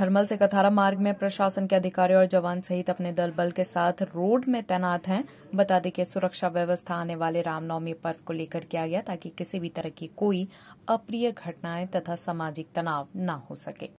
thermal से कथारा मार्ग में प्रशासन के अधिकारी और जवान सहित अपने दल बल के साथ रोड में तैनात हैं बता दें कि सुरक्षा व्यवस्था आने वाले रामनवमी पर्व को लेकर किया गया ताकि किसी भी तरह की कोई अप्रिय घटनाएं तथा सामाजिक तनाव न हो सके